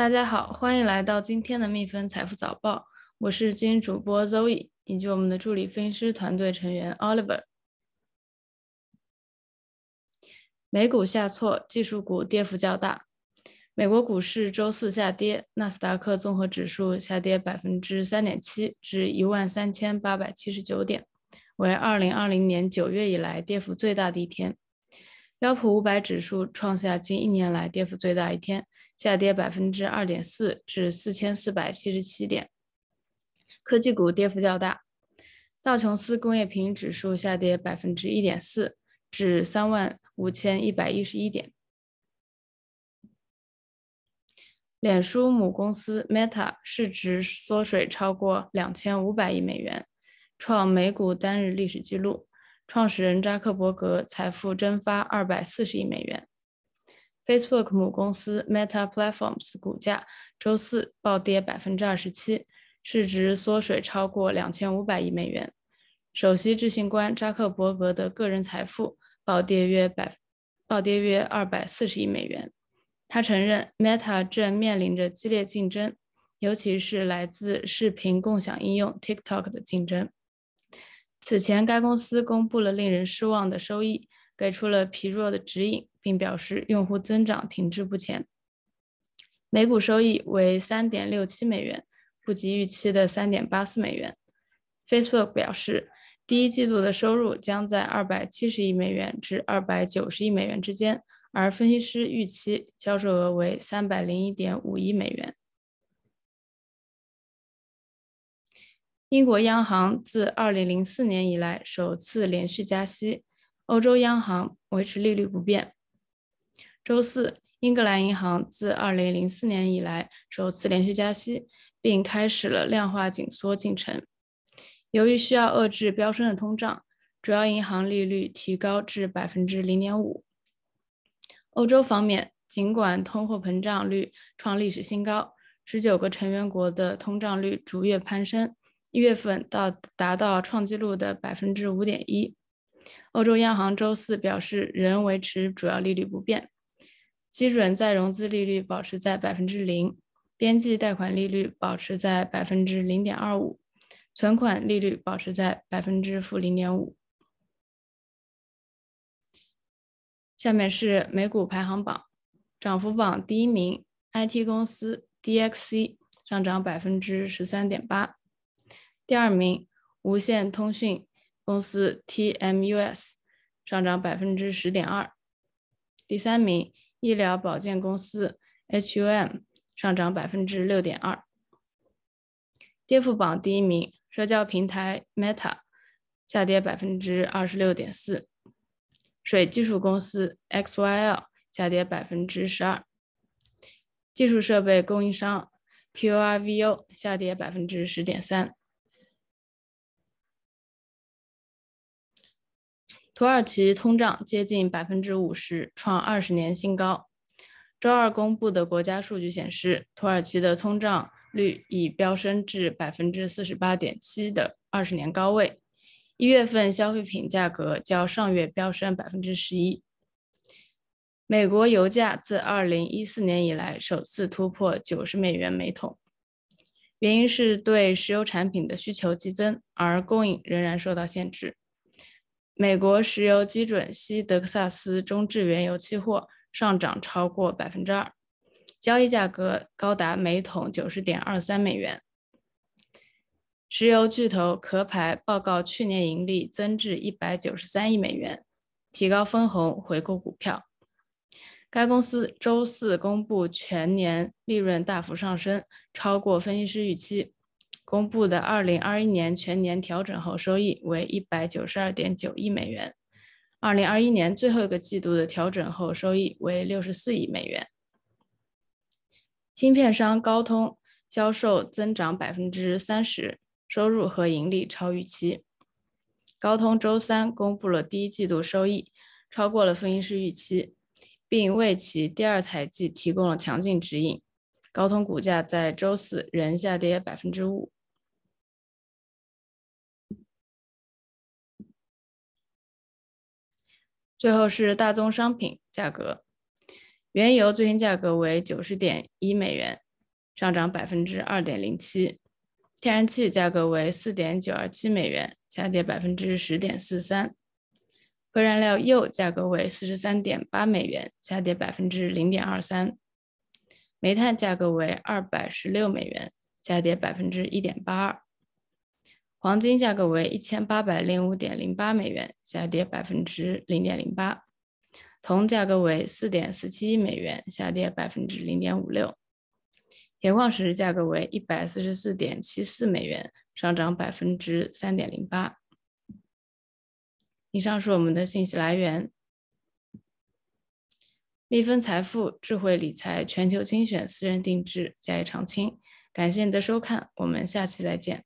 大家好，欢迎来到今天的蜜蜂财富早报。我是金主播 z o e 以及我们的助理分析师团队成员 Oliver。美股下挫，技术股跌幅较大。美国股市周四下跌，纳斯达克综合指数下跌百分之三点七，至一万三千八百七十九点，为二零二零年九月以来跌幅最大的一天。标普五百指数创下近一年来跌幅最大一天，下跌百分之二点四，至四千四百七十七点。科技股跌幅较大，道琼斯工业平均指数下跌百分之一点四，至三万五千一百一十一点。脸书母公司 Meta 市值缩水超过两千五百亿美元，创美股单日历史记录。创始人扎克伯格财富蒸发240亿美元，Facebook 母公司 Meta Platforms 股价周四暴跌27%，市值缩水超过2500亿美元。首席执行官扎克伯格的个人财富暴跌约百，暴跌约240亿美元。他承认，Meta 正面临着激烈竞争，尤其是来自视频共享应用 TikTok 的竞争。此前，该公司公布了令人失望的收益，给出了疲弱的指引，并表示用户增长停滞不前。每股收益为3.67美元，不及预期的3.84美元。Facebook 表示，第一季度的收入将在270亿美元至290亿美元之间，而分析师预期销售额为301.5亿美元。英国央行自2004年以来首次连续加息，欧洲央行维持利率不变。周四，英格兰银行自2004年以来首次连续加息，并开始了量化紧缩进程。由于需要遏制飙升的通胀，主要银行利率提高至百分之零点五。欧洲方面，尽管通货膨胀率创历史新高，十九个成员国的通胀率逐月攀升。一月份到达到创纪录的百分之五点一。欧洲央行周四表示，仍维持主要利率不变，基准再融资利率保持在百分之零，边际贷款利率保持在百分之零点二五，存款利率保持在百分之负零点五。下面是美股排行榜，涨幅榜第一名，IT 公司 DXC 上涨百分之十三点八。第二名，无线通讯公司 TMUS 上涨百分之十点二；第三名，医疗保健公司 HUM 上涨百分之六点二。跌幅榜第一名，社交平台 Meta 下跌百分之二十六点四；水技术公司 XYL 下跌百分之十二；技术设备供应商 q r v o 下跌百分之十点三。土耳其通胀接近百分之五十，创二十年新高。周二公布的国家数据显示，土耳其的通胀率已飙升至百分之四十八点七的二十年高位。一月份消费品价格较上月飙升百分之十一。美国油价自二零一四年以来首次突破九十美元每桶，原因是对石油产品的需求激增，而供应仍然受到限制。美国石油基准西德克萨斯中质原油期货上涨超过百分之二，交易价格高达每桶九十点二三美元。石油巨头壳牌报告去年盈利增至一百九十三亿美元，提高分红、回购股票。该公司周四公布全年利润大幅上升，超过分析师预期。公布的2021年全年调整后收益为192.9亿美元，2021年最后一个季度的调整后收益为64亿美元。芯片商高通销售增长30%，收入和盈利超预期。高通周三公布了第一季度收益，超过了分析师预期，并为其第二财季提供了强劲指引。高通股价在周四仍下跌5%。最后是大宗商品价格，原油最新价格为九十点一美元，上涨百分之二点零七；天然气价格为四点九二七美元，下跌百分之十点四三；核燃料铀价格为四十三点八美元，下跌百分之零点二三；煤炭价格为二百十六美元，下跌百分之一点八二。黄金价格为一千八百零五点零八美元，下跌百分之零点零八；铜价格为四点四七美元，下跌百分之零点五六；铁矿石价格为一百四十四点七四美元，上涨百分之三点零八。以上是我们的信息来源。蜜蜂财富，智慧理财，全球精选，私人定制，家业长青。感谢你的收看，我们下期再见。